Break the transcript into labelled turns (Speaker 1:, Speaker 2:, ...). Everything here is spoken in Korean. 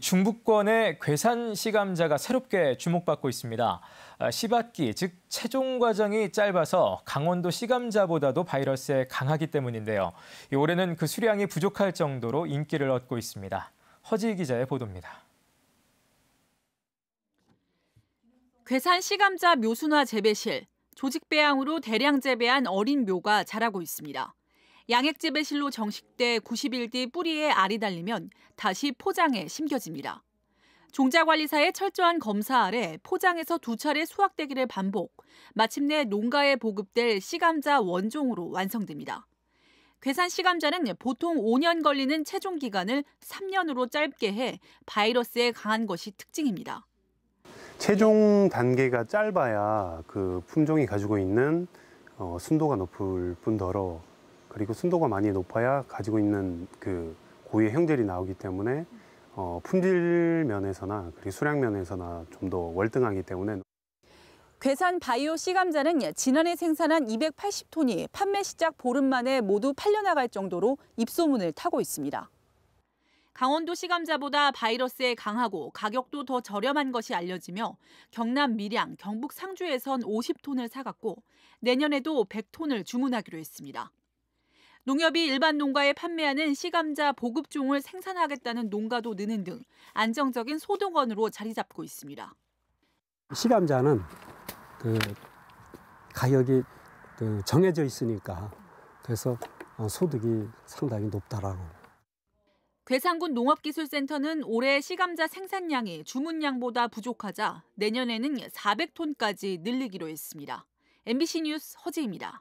Speaker 1: 중부권의 괴산 시감자가 새롭게 주목받고 있습니다. 아, 시 b 기즉 체종 과정이 짧아서 강원도 시감자보다도 바이러스에 강하기 때문인데요. 올해는 그 수량이 부족할 정도로 인기를 얻고 있습니다. 허지 기자의 보도입니다.
Speaker 2: 괴산 시감자 묘순화 재배실, 조직 배양으로 대량 재배한 어린 묘가 자라고 있습니다. 양액재 배실로 정식돼 90일 뒤 뿌리에 알이 달리면 다시 포장에 심겨집니다. 종자관리사의 철저한 검사 아래 포장에서 두 차례 수확되기를 반복, 마침내 농가에 보급될 씨감자 원종으로 완성됩니다. 괴산 씨감자는 보통 5년 걸리는 최종 기간을 3년으로 짧게 해 바이러스에 강한 것이 특징입니다.
Speaker 3: 최종 단계가 짧아야 그 품종이 가지고 있는 어, 순도가 높을 뿐더러 그리고 순도가 많이 높아야 가지고 있는 그 고유의 형질이 나오기 때문에 어, 품질 면에서나 그리고 수량 면에서나 좀 더 월등하기 때문에
Speaker 2: 괴산 바이오 씨감자는 지난해 생산한 280톤이 판매 시작 보름 만에 모두 팔려나갈 정도로 입소문을 타고 있습니다. 강원도 씨감자보다 바이러스에 강하고 가격도 더 저렴한 것이 알려지며 경남 밀양, 경북 상주에선 50톤을 사갔고 내년에도 100톤을 주문하기로 했습니다. 농협이 일반 농가에 판매하는 시감자 보급종을 생산하겠다는 농가도 느는 등 안정적인 소동원으로 자리 잡고 있습니다.
Speaker 4: 시감자는 그 가격이 그 정해져 있으니까 그래서 어, 소득이 상당히 높다라고.
Speaker 2: 괴산군 농업기술센터는 올해 시감자 생산량이 주문량보다 부족하자 내년에는 400톤까지 늘리기로 했습니다. MBC 뉴스 허지입니다.